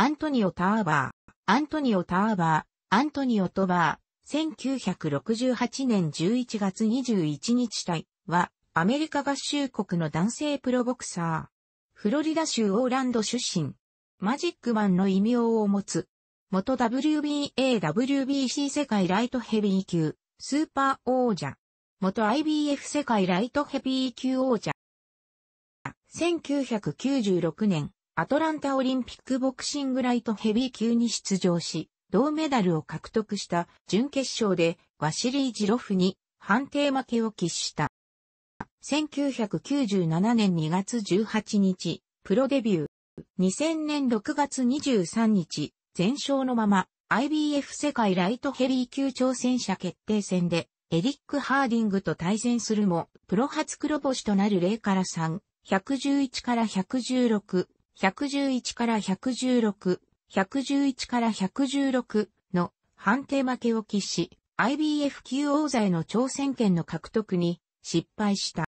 アントニオ・ターバー、アントニオ・ターバー、アントニオ・トバー、1968年11月21日隊は、アメリカ合衆国の男性プロボクサー。フロリダ州オーランド出身。マジックマンの異名を持つ。元 WBA、WBC 世界ライトヘビー級、スーパー王者。元 IBF 世界ライトヘビー級王者。1996年、アトランタオリンピックボクシングライトヘビー級に出場し、銅メダルを獲得した準決勝でワシリー・ジロフに判定負けを喫した。1997年2月18日、プロデビュー。2000年6月23日、全勝のまま IBF 世界ライトヘビー級挑戦者決定戦でエリック・ハーディングと対戦するも、プロ初黒星となる0から3、111から116、111から116、111から116の判定負けを喫し、IBF 級王座への挑戦権の獲得に失敗した。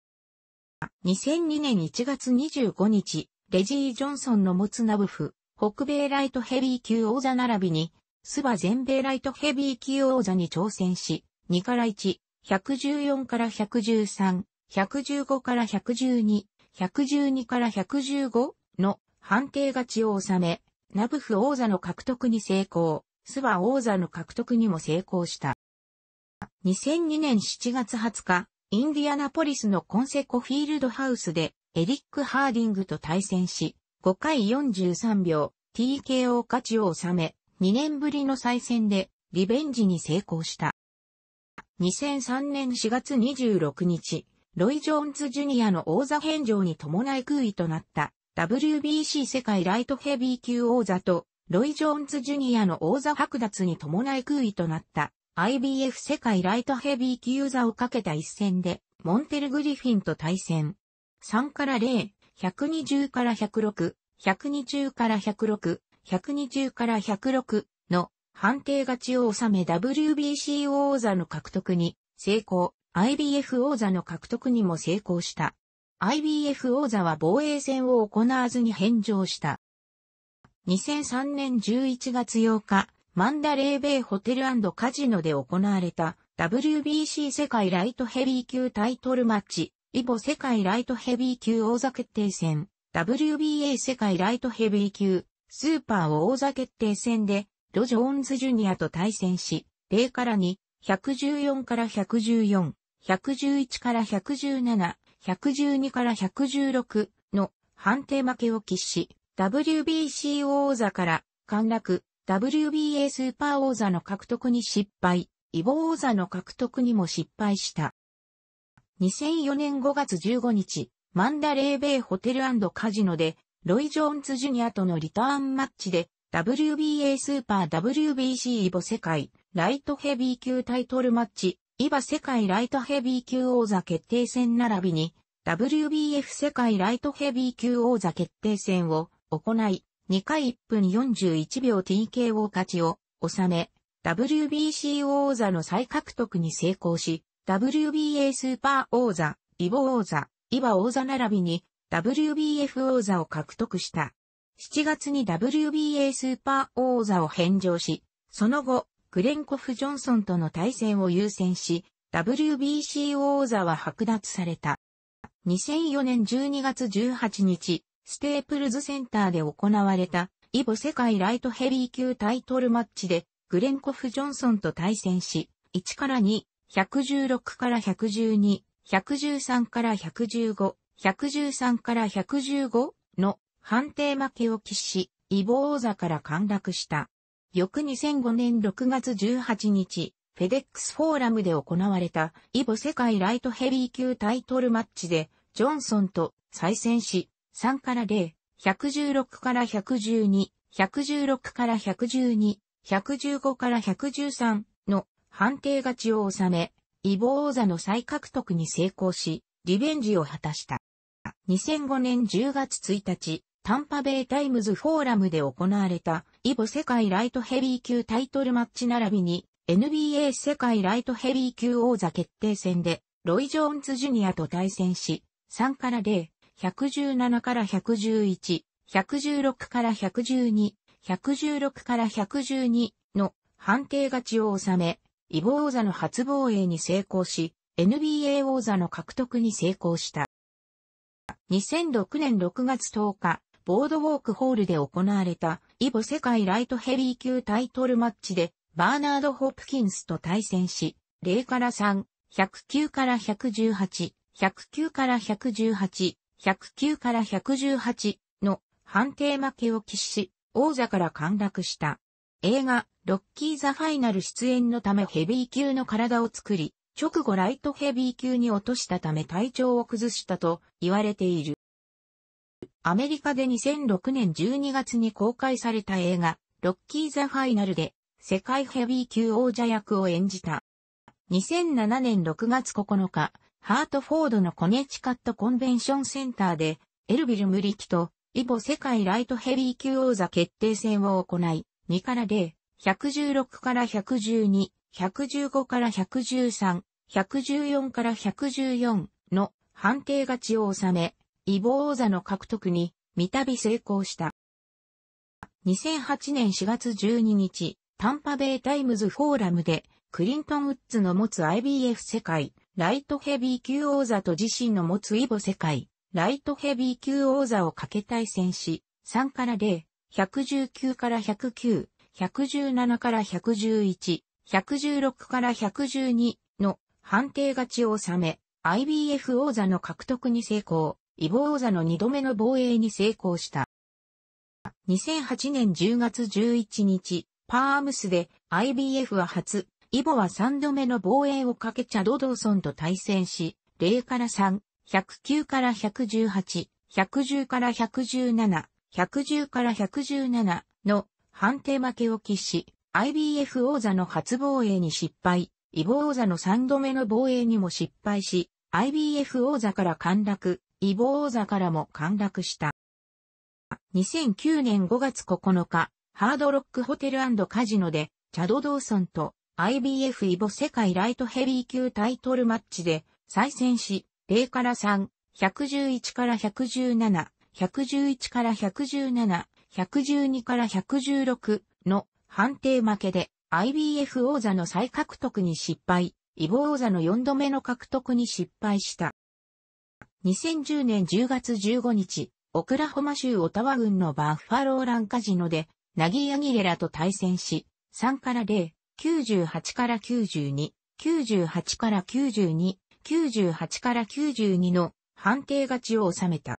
2002年1月25日、レジー・ジョンソンの持つナブフ、北米ライトヘビー級王座並びに、スバ全米ライトヘビー級王座に挑戦し、2から1、114から113、115から112、112から115の判定勝ちを収め、ナブフ王座の獲得に成功、スワ王座の獲得にも成功した。2002年7月20日、インディアナポリスのコンセコフィールドハウスで、エリック・ハーディングと対戦し、5回43秒、TKO 勝ちを収め、2年ぶりの再戦で、リベンジに成功した。2003年4月26日、ロイ・ジョーンズ・ジュニアの王座返上に伴い空位となった WBC 世界ライトヘビー級王座と、ロイ・ジョーンズ・ジュニアの王座剥奪に伴い空位となった、IBF 世界ライトヘビー級座をかけた一戦で、モンテル・グリフィンと対戦。3から0、120から106、120から106、120から106の判定勝ちを収め WBC 王座の獲得に成功、IBF 王座の獲得にも成功した。IBF 王座は防衛戦を行わずに返上した。2003年11月8日、マンダレーベイホテルカジノで行われた WBC 世界ライトヘビー級タイトルマッチ、イボ世界ライトヘビー級王座決定戦、WBA 世界ライトヘビー級、スーパー王座決定戦で、ロジョーンズジュニアと対戦し、0から2、114から114、111から117、112から116の判定負けを喫し、WBC 王座から陥落、WBA スーパー王座の獲得に失敗、イボ王座の獲得にも失敗した。2004年5月15日、マンダレーベイホテルカジノで、ロイ・ジョーンズ・ジュニアとのリターンマッチで、WBA スーパー WBC イボ世界、ライトヘビー級タイトルマッチ、イバ世界ライトヘビー級王座決定戦並びに、WBF 世界ライトヘビー級王座決定戦を行い、2回1分41秒 TKO 勝ちを収め、WBC 王座の再獲得に成功し、WBA スーパー王座、イボ王座、イバ王座並びに WBF 王座を獲得した。7月に WBA スーパー王座を返上し、その後、グレンコフ・ジョンソンとの対戦を優先し、WBC 王座は剥奪された。2004年12月18日、ステープルズセンターで行われた、イボ世界ライトヘビー級タイトルマッチで、グレンコフ・ジョンソンと対戦し、1から2、116から112、113から115、113から115の判定負けを喫し、イボ王座から陥落した。翌2005年6月18日、フェデックスフォーラムで行われた、イボ世界ライトヘビー級タイトルマッチで、ジョンソンと再戦し、3から0、116から112、116から112、115から113の判定勝ちを収め、イボ王座の再獲得に成功し、リベンジを果たした。2005年10月1日、タンパベイタイムズフォーラムで行われた、イボ世界ライトヘビー級タイトルマッチ並びに、NBA 世界ライトヘビー級王座決定戦で、ロイ・ジョーンズ・ジュニアと対戦し、3から0、117から111、116から112、116から112の判定勝ちを収め、イボ王座の初防衛に成功し、NBA 王座の獲得に成功した。2006年6月10日、ボードウォークホールで行われた、イボ世界ライトヘビー級タイトルマッチで、バーナード・ホプキンスと対戦し、0から3、109から118、109から118、109から118の判定負けを喫し、王座から陥落した。映画、ロッキー・ザ・ファイナル出演のためヘビー級の体を作り、直後ライトヘビー級に落としたため体調を崩したと言われている。アメリカで2006年12月に公開された映画、ロッキー・ザ・ファイナルで、世界ヘビー級王者役を演じた。2007年6月9日、ハートフォードのコネチカットコンベンションセンターで、エルビル・ムリキと、イボ世界ライトヘビー級王座決定戦を行い、2から0、116から112、115から113、114から114の判定勝ちを収め、イボ王座の獲得に、三度成功した。2008年4月12日、タンパベイタイムズフォーラムで、クリントン・ウッズの持つ IBF 世界、ライトヘビー級王座と自身の持つイボ世界、ライトヘビー級王座をかけ対戦し、3から0、119から109、117から111、116から112の判定勝ちを収め、IBF 王座の獲得に成功。イボ王座の2度目の防衛に成功した。2008年10月11日、パームスで IBF は初、イボは3度目の防衛をかけチャド・ドーソンと対戦し、0から3、109から118、110から117、110から117の判定負けを喫し、IBF 王座の初防衛に失敗、イボ王座の3度目の防衛にも失敗し、IBF 王座から陥落、イボ王座からも陥落した。2009年5月9日、ハードロックホテルカジノで、チャド・ドーソンと IBF イボ世界ライトヘビー級タイトルマッチで再戦し、0から3、111から117、111から117、112から116の判定負けで IBF 王座の再獲得に失敗、イボ王座の4度目の獲得に失敗した。2010年10月15日、オクラホマ州オタワ郡のバッファローランカジノで、ナギー・アギレラと対戦し、3から0、98から92、98から92、98から92の判定勝ちを収めた。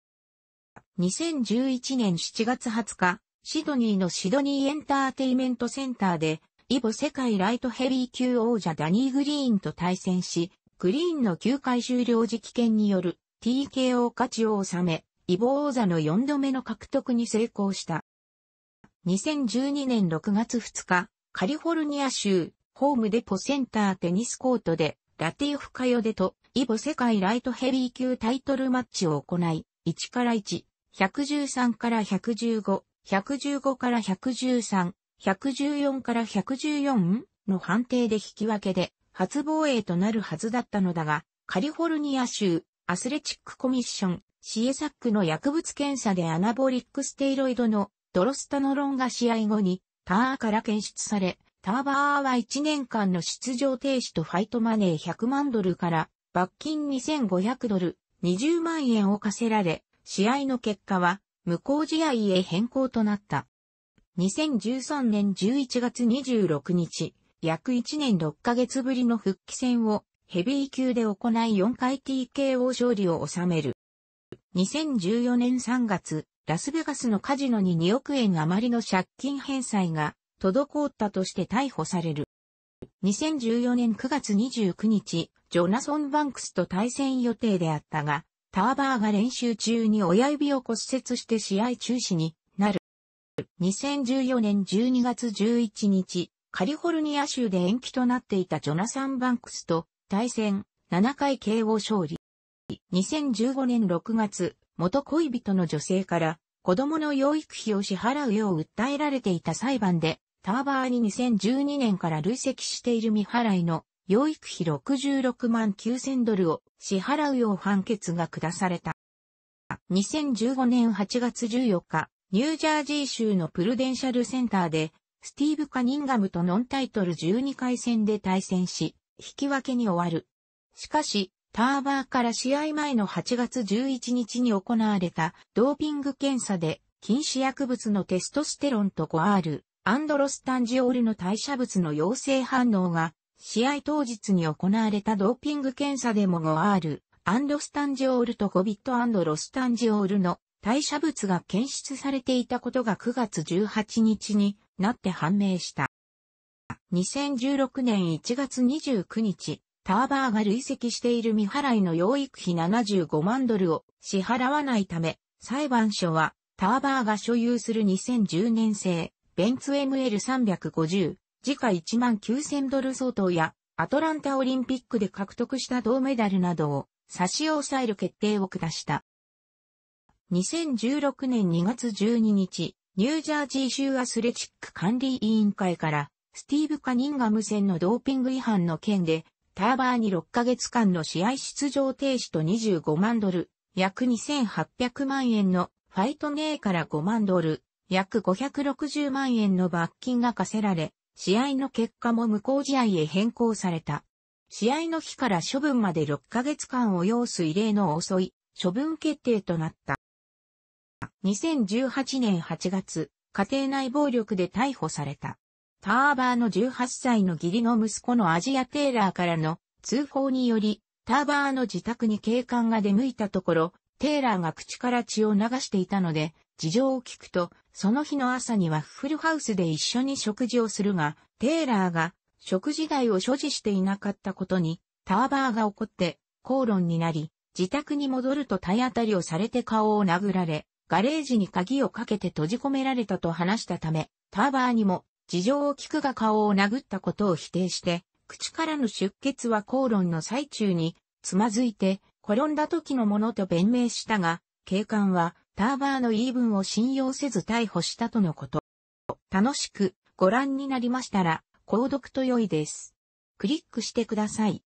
2011年7月20日、シドニーのシドニーエンターテイメントセンターで、イボ世界ライトヘビー級王者ダニー・グリーンと対戦し、グリーンの9回終了時期権による TKO 勝ちを収め、イボ王座の4度目の獲得に成功した。2012年6月2日、カリフォルニア州、ホームデポセンターテニスコートで、ラティフ・カヨデと、イボ世界ライトヘビー級タイトルマッチを行い、1から1、113から115、115から113、114から114の判定で引き分けで、初防衛となるはずだったのだが、カリフォルニア州、アスレチックコミッション、シエサックの薬物検査でアナボリックステイロイドのドロスタノロンが試合後にターから検出され、ターバーは1年間の出場停止とファイトマネー100万ドルから罰金2500ドル、20万円を課せられ、試合の結果は無効試合へ変更となった。2013年11月26日、約1年6ヶ月ぶりの復帰戦をヘビー級で行い4回 TKO 勝利を収める。2014年3月、ラスベガスのカジノに2億円余りの借金返済が滞ったとして逮捕される。2014年9月29日、ジョナソン・バンクスと対戦予定であったが、ターバーが練習中に親指を骨折して試合中止になる。2014年12月11日、カリフォルニア州で延期となっていたジョナサン・バンクスと対戦、7回 KO 勝利。2015年6月、元恋人の女性から子供の養育費を支払うよう訴えられていた裁判で、ターバーに2012年から累積している未払いの養育費66万9000ドルを支払うよう判決が下された。2015年8月14日、ニュージャージー州のプルデンシャルセンターで、スティーブ・カニンガムとノンタイトル12回戦で対戦し、引き分けに終わる。しかし、ターバーから試合前の8月11日に行われたドーピング検査で禁止薬物のテストステロンと 5R、アンドロスタンジオールの代謝物の陽性反応が試合当日に行われたドーピング検査でも 5R、アンドスタンジオールと5アンドロスタンジオールの代謝物が検出されていたことが9月18日になって判明した。2016年1月29日、ターバーが累積している未払いの養育費75万ドルを支払わないため、裁判所は、ターバーが所有する2010年製、ベンツ ML350、時価1万9000ドル相当や、アトランタオリンピックで獲得した銅メダルなどを差し押さえる決定を下した。2016年2月12日、ニュージャージー州アスレチック管理委員会からスティーブ・カニンガム戦のドーピング違反の件で、ターバーに6ヶ月間の試合出場停止と25万ドル、約2800万円のファイトネーから5万ドル、約560万円の罰金が課せられ、試合の結果も無効試合へ変更された。試合の日から処分まで6ヶ月間を要す異例の遅い処分決定となった。2018年8月、家庭内暴力で逮捕された。ターバーの18歳の義理の息子のアジア・テイラーからの通報により、ターバーの自宅に警官が出向いたところ、テイラーが口から血を流していたので、事情を聞くと、その日の朝にはフルハウスで一緒に食事をするが、テイラーが食事代を所持していなかったことに、ターバーが怒って、口論になり、自宅に戻ると体当たりをされて顔を殴られ、ガレージに鍵をかけて閉じ込められたと話したため、ターバーにも事情を聞くが顔を殴ったことを否定して、口からの出血は口論の最中に、つまずいて、転んだ時のものと弁明したが、警官は、ターバーの言い分を信用せず逮捕したとのこと。楽しくご覧になりましたら、購読と良いです。クリックしてください。